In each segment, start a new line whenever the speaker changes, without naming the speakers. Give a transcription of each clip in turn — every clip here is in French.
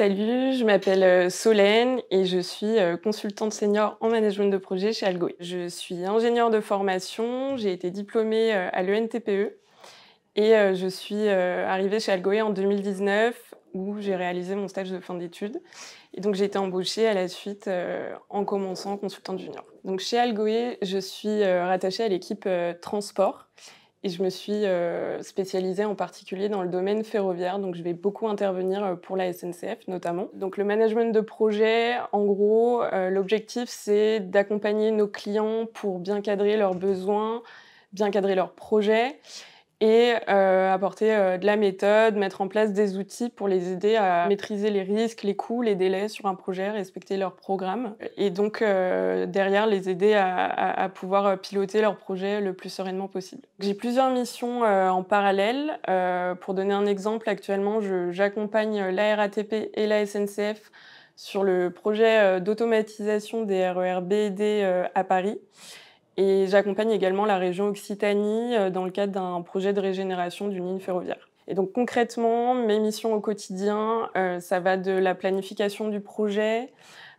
Salut, je m'appelle euh, Solène et je suis euh, consultante senior en management de projet chez Algoé. Je suis ingénieure de formation, j'ai été diplômée euh, à l'ENTPE et je suis arrivée chez Algoé en 2019 où j'ai réalisé mon stage de fin d'études. Et donc j'ai été embauchée à la suite en commençant consultante junior. Donc chez Algoé, je suis rattachée à l'équipe transport et je me suis euh, spécialisée en particulier dans le domaine ferroviaire, donc je vais beaucoup intervenir euh, pour la SNCF notamment. Donc le management de projet, en gros, euh, l'objectif c'est d'accompagner nos clients pour bien cadrer leurs besoins, bien cadrer leurs projets et euh, apporter euh, de la méthode, mettre en place des outils pour les aider à maîtriser les risques, les coûts, les délais sur un projet, respecter leur programme et donc euh, derrière les aider à, à, pouvoir piloter leur projet le plus sereinement possible. J'ai plusieurs missions en parallèle. pour donner un exemple, actuellement j'accompagne la RATP et la SNCF sur le projet d'automatisation des RER e B D à Paris. Et j'accompagne également la région Occitanie euh, dans le cadre d'un projet de régénération d'une ligne ferroviaire. Et donc concrètement, mes missions au quotidien, euh, ça va de la planification du projet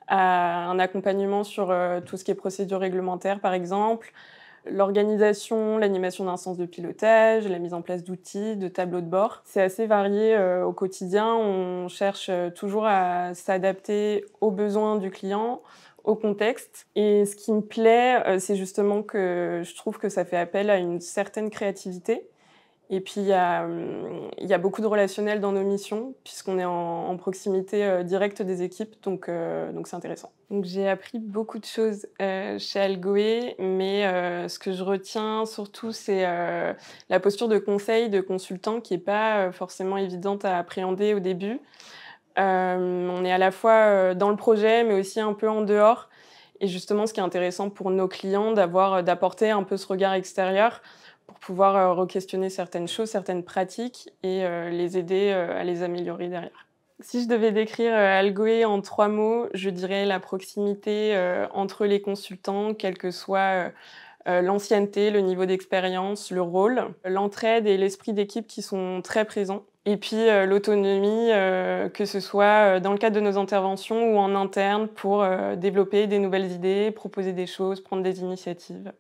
à un accompagnement sur euh, tout ce qui est procédure réglementaire, par exemple, l'organisation, l'animation d'un sens de pilotage, la mise en place d'outils, de tableaux de bord. C'est assez varié au quotidien. On cherche toujours à s'adapter aux besoins du client, au contexte. Et ce qui me plaît, euh, c'est justement que je trouve que ça fait appel à une certaine créativité. Et puis, il y a, euh, beaucoup de relationnel dans nos missions, puisqu'on est en, proximité euh, directe des équipes, donc donc c'est intéressant. Donc, j'ai appris beaucoup de choses chez Algoé, mais ce que je retiens surtout, c'est la posture de conseil, de consultant, qui n'est pas forcément évidente à appréhender au début. Euh, on est à la fois euh, dans le projet, mais aussi un peu en dehors. Et justement, ce qui est intéressant pour nos clients, d'avoir, euh, d'apporter un peu ce regard extérieur pour pouvoir re-questionner certaines choses, certaines pratiques et les aider à les améliorer derrière. Si je devais décrire Algoé en trois mots, je dirais la proximité entre les consultants, quel que soit l'ancienneté, le niveau d'expérience, le rôle, l'entraide et l'esprit d'équipe qui sont très présents. Et puis euh, l'autonomie, euh, que ce soit euh, dans le cadre de nos interventions ou en interne pour développer des nouvelles idées, proposer des choses, prendre des initiatives.